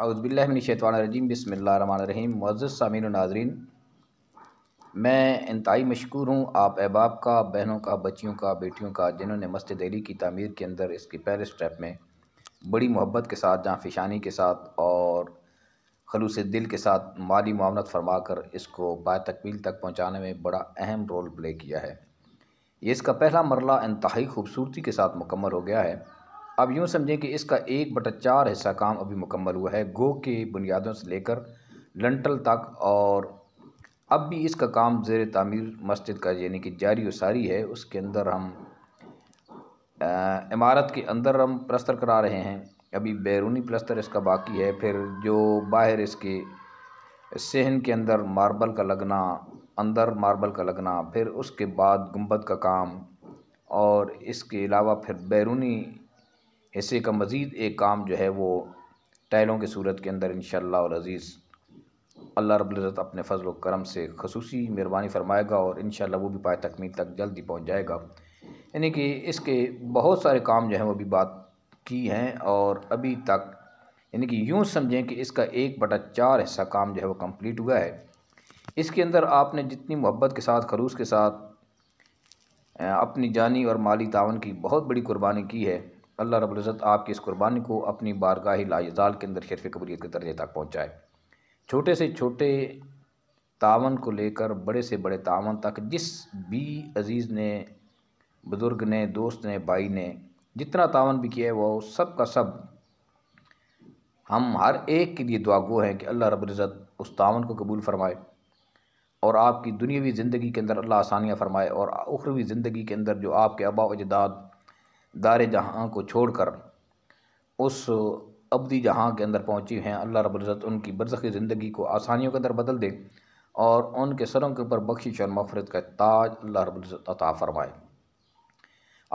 अज़बिल्लिनशैतवानरजीम बसमीम मज़ सामीन नाजरीन मैं इनतई मशहूर हूँ आप अहबाब का बहनों का बच्चियों का बेटियों का जिन्होंने मस्जिद डेली की तमीर के अंदर इसकी पहले स्टेप में बड़ी मोहब्बत के साथ जहाँ फिशानी के साथ और खलूस दिल के साथ माली मामनत फरमा कर इसको तकमील तक पहुँचाने में बड़ा अहम रोल प्ले किया है ये इसका पहला मरला इंतहाई खूबसूरती के साथ मुकम्मल हो गया है अब यूँ समझें कि इसका एक बटा चार हिस्सा काम अभी मुकम्मल हुआ है गो के बुनियादों से लेकर लंटल तक और अब भी इसका काम जेर तमीर मस्जिद का यानी कि जारी व सारी है उसके अंदर हम आ, इमारत के अंदर हम प्लस्तर करा रहे हैं अभी बैरूनी प्लस्तर इसका बाकी है फिर जो बाहर इसके सहन के अंदर मार्बल का लगना अंदर मार्बल का लगना फिर उसके बाद गुम्बद का काम और इसके अलावा फिर बैरूनी हिस्से का मज़ीद एक काम जो है वो टाइलों की सूरत के अंदर इन अज़ीज़ अल्लाह रब्ज़त अपने फ़जल करम से खसूसी मेहरबानी फरमाएगा और इन वो भी पाए तकमील तक जल्दी पहुँच जाएगा यानी कि इसके बहुत सारे काम जो हैं वो भी बात की हैं और अभी तक यानी कि यूँ समझें कि इसका एक बटा चार हिस्सा काम जो है वो कम्प्लीट हुआ है इसके अंदर आपने जितनी मोहब्बत के साथ खरूस के साथ अपनी जानी और माली तावन की बहुत बड़ी कुर्बानी की है अल्लाह रब्ज़त आपकी इस कुर्बानी को अपनी बारगाह लाजाल के अंदर शरफ़ कबूलियत के दर्जे तक पहुँचाए छोटे से छोटे तावन को लेकर बड़े से बड़े तावन तक जिस भी अज़ीज़ ने बुज़ुर्ग ने दोस्त ने भाई ने जितना तावन भी किया है वो सब का सब हम हर एक के लिए दुआगो हैं कि अल्लाह रब्ज़त उस तावन को कबूल फ़रमाए और आपकी दुनियावी ज़िंदगी के अंदर अल्लाह आसानियाँ फ़रमाए और उखरवी ज़िंदगी के अंदर जो आपके आबा अजदाद दार जहाँ को छोड़कर उस अबदी जहाँ के अंदर पहुँची हैं अल्लाह रब्ज़त उनकी बरसकी ज़िंदगी को आसानियों के अंदर बदल दे और उनके सरों के ऊपर बख्शिश और मफरत का ताज अल्लाह रब्ज़त अता फ़रमाए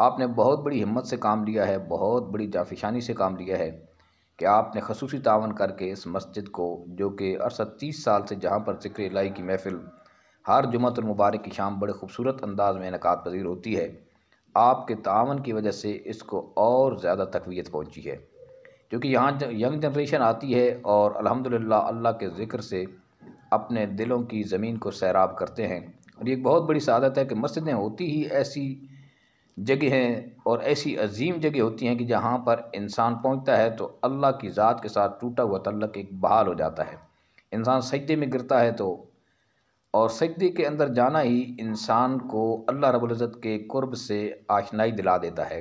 आपने बहुत बड़ी हिम्मत से काम लिया है बहुत बड़ी जाफिशानी से काम लिया है कि आपने खसूसी तावन करके इस मस्जिद को जो कि अरसद तीस साल से जहाँ पर जिक्र लाई की महफ़िल हर मुबारक की शाम बड़े खूबसूरत अंदाज में इनका पजीर होती है आपके तावन की वजह से इसको और ज़्यादा तकवीत पहुँची है क्योंकि यहाँ यंग जनरेशन आती है और अल्हम्दुलिल्लाह अल्लाह के ज़िक्र से अपने दिलों की ज़मीन को सैराब करते हैं और ये एक बहुत बड़ी सदत है कि मस्जिदें होती ही ऐसी जगह हैं और ऐसी अजीम जगह होती हैं कि जहाँ पर इंसान पहुँचता है तो अल्लाह की ज़ात के साथ टूटा हुआ तल्लक एक बहाल हो जाता है इंसान सजदे में गिरता है तो और सजदे के अंदर जाना ही इंसान को अल्लाह रब्ज़त के कुर्ब से आशनाई दिला देता है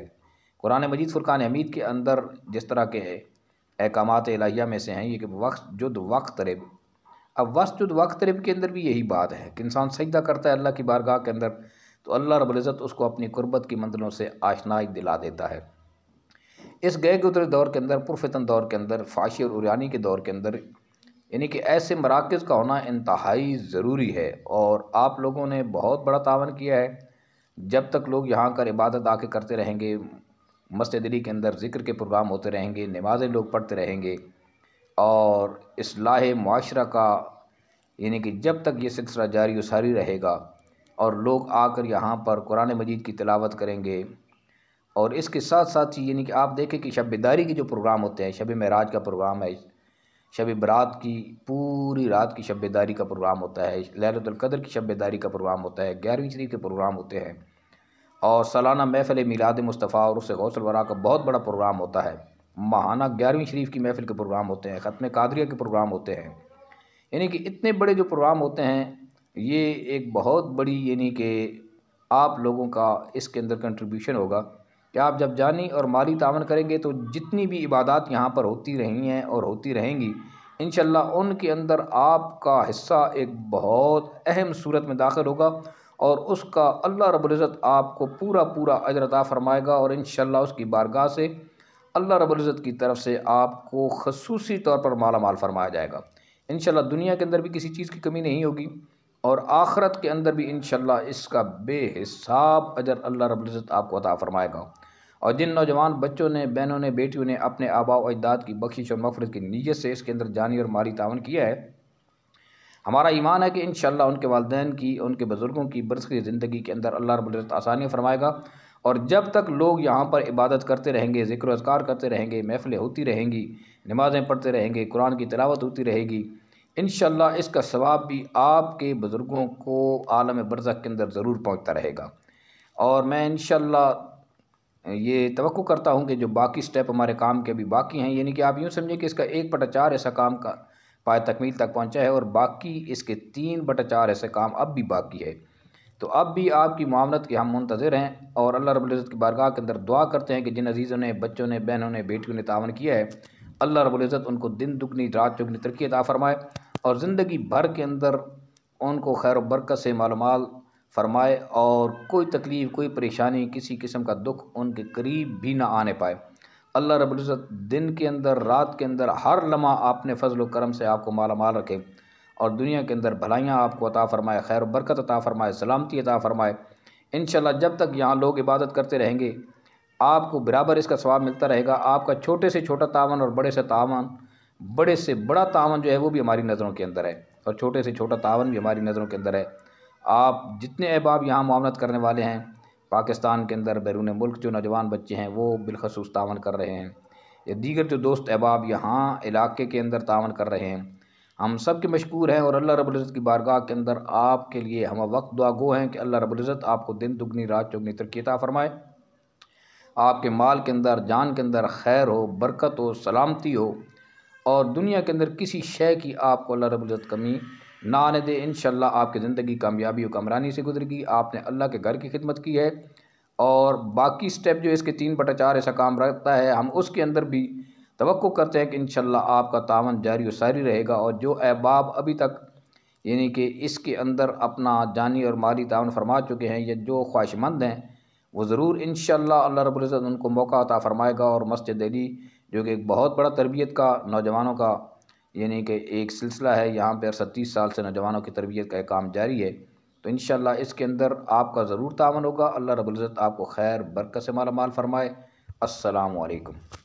कुरान मजीद फ़ुरक़ान हमीद के अंदर जिस तरह के अहकाम इलाहिया में से हैं ये कि वक्त जुद वक्त रिब अब वक्त जुद वक्त रिब के अंदर भी यही बात है कि इंसान सजदा करता है अल्लाह की बारगाह के अंदर तो अल्लाह रब्ज़त उसको अपनी कुर्बत की मंजिलों से आशनाई दिला देता है इस गए गुजरे दौर के अंदर पुरफितन दौर के अंदर फाशी और उरानी के दौर के अंदर यानी कि ऐसे मराकज़ का होना इंतहाई ज़रूरी है और आप लोगों ने बहुत बड़ा तावन किया है जब तक लोग यहाँ कर इबादत आके करते रहेंगे मस्जिद के अंदर ज़िक्र के प्रोग्राम होते रहेंगे नमाज़ें लोग पढ़ते रहेंगे और असलाह माशरा का यानी कि जब तक ये सिलसिला जारी व सारी रहेगा और लोग आकर यहाँ पर कुरान मजीद की तिलावत करेंगे और इसके साथ साथ यानी कि आप देखें कि शब दारी के जो प्रोग्राम होते हैं शब महराज का प्रोग्राम है शब बरात की पूरी रात की शब दारी का प्रोग्राम होता है लहरतुल्कदर की शब दारी का प्रोग्राम होता है ग्यारहवीं शरीफ के प्रोग्राम होते हैं और सालाना महफिल मिलाद मुस्तफ़ा और उससे गौसल वरा का बहुत बड़ा प्रोग्राम होता है माहाना ग्यारहवीं शरीफ की महफिल के प्रोग्राम होते हैं ख़त्म कादरिया के प्रोग्राम होते हैं यानी कि इतने बड़े जो प्रोग्राम होते हैं ये एक बहुत बड़ी यानी कि आप लोगों का इसके अंदर कंट्रीब्यूशन होगा कि आप जब जानी और माली तावन करेंगे तो जितनी भी इबादत यहाँ पर होती रही हैं और होती रहेंगी इन उनके अंदर आपका हिस्सा एक बहुत अहम सूरत में दाखिल होगा और उसका अल्लाह रबुल्ज़त आपको पूरा पूरा अजरता फ़रमाएगा और इन उसकी बारगाह से अल्लाह रबुल्ज़त की तरफ से आपको खसूसी तौर पर माला माल फरमाया जाएगा इन दुनिया के अंदर भी किसी चीज़ की कमी नहीं होगी और आखरत के अंदर भी इन इसका बेहिसाब अजर अल्लाह रबुल्ज़त आपको अता फ़रमाएगा और जिन नौजवान बच्चों ने बहनों ने बेटियों ने अपने आबा अजदाद की बख्शिश और मफरत की नीयत से इसके अंदर जानी और माली तावन किया है हमारा ईमान है कि इन उनके वालदे की उनके बुज़ुर्गों की बरस की ज़िंदगी के अंदर अल्लाह रबुल्ज़त आसानी फरमाएगा और जब तक लोग यहाँ पर इबादत करते रहेंगे जिक्र अजकार करते रहेंगे महफ़िलें होती रहेंगी नमाज़ें पढ़ते रहेंगे कुरान की तलावत होती रहेगी इन इसका सवाब भी आपके बुज़ुर्गों को आलम बरज़ के अंदर ज़रूर पहुँचता रहेगा और मैं इन ये तो करता हूँ कि जो बाकी स्टेप हमारे काम के अभी बाकी हैं यानी कि आप यूँ समझें कि इसका एक बटा चार ऐसा काम का पाए तकमील तक पहुँचा है और बाकी इसके तीन बटा चार ऐसे काम अब भी बाकी है तो अब भी आपकी मामलत के हम मुंतज़र हैं और अल्लाह रबुल्ज़त की बारगाह के अंदर दुआ करते हैं कि जिन अजीज़ों ने बच्चों ने बहनों ने बेटियों ने तावन किया है अल्लाह रबुल्ज़त उनको दिन दुगनी रात चुगनी तरक्की अता फ़रमाए और ज़िंदगी भर के अंदर उनको खैर बरकत से मालूम फरमाए और कोई तकलीफ़ कोई परेशानी किसी किस्म का दुख उनके करीब भी ना आने पाए अल्लाह रबुल्ज़त दिन के अंदर रात के अंदर हर लम्हा आपने फ़जल करम से आपको माला माल रखे और दुनिया के अंदर भलाइयाँ आपको अता फ़रमाए खैर बरकत अता फ़रमाए सलामती अता फ़रमाए इन जब तक यहाँ लोग इबादत करते रहेंगे आपको बराबर इसका स्वाब मिलता रहेगा आपका छोटे से छोटा तावन और बड़े से तावन बड़े से बड़ा तावन जो है वो भी हमारी नज़रों के अंदर है और छोटे से छोटा तावन भी हमारी नज़रों के अंदर है आप जितने अहबाब यहाँ मामलत करने वाले हैं पाकिस्तान के अंदर बैरून मुल्क जो नौजवान बच्चे हैं वो बिलखसूस तावन कर रहे हैं या दीगर जो दोस्त अहबाब यहाँ इलाके के अंदर तावन कर रहे हैं हम सब के मशहूर हैं और अल्लाह रबुल्ज़त की बारगाह के अंदर आपके लिए हम वक्त दुआगो हैं कि अल्लाह रबुल्ज़त आपको दिन दुगनी रात चुगनी तरक्ता फ़रमाए आपके माल के अंदर जान के अंदर खैर हो बरकत हो सलामती हो और दुनिया के अंदर किसी शय की आपको अल्लाह रबुल्ज़त कमी ना आने दे इन आपकी ज़िंदगी कामयाबी और कमरानी से गुजरेगी आपने अल्लाह के घर की खिदमत की है और बाकी स्टेप जो इसके तीन बटा चार ऐसा काम रहता है हम उसके अंदर भी तो करते हैं कि इन आपका तावन जारी और सारी रहेगा और जो अहबाब अभी तक यानी कि इसके अंदर अपना जानी और माली तावन फरमा चुके हैं या जो ख्वाहिशमंद हैं वो ज़रूर इन अल्लाह रब्ज़त उनको मौका अता फ़रमाएगा और मस्जिद अली जो कि एक बहुत बड़ा तरबियत का नौजवानों का यानी कि एक सिलसिला है यहाँ पर सत्तीस साल से नौजवानों की तरबियत का काम जारी है तो इन इसके अंदर आपका ज़रूर तावन होगा अल्लाह रबुल्ज़त आपको खैर बरकत से माला माल फरमाए असलकम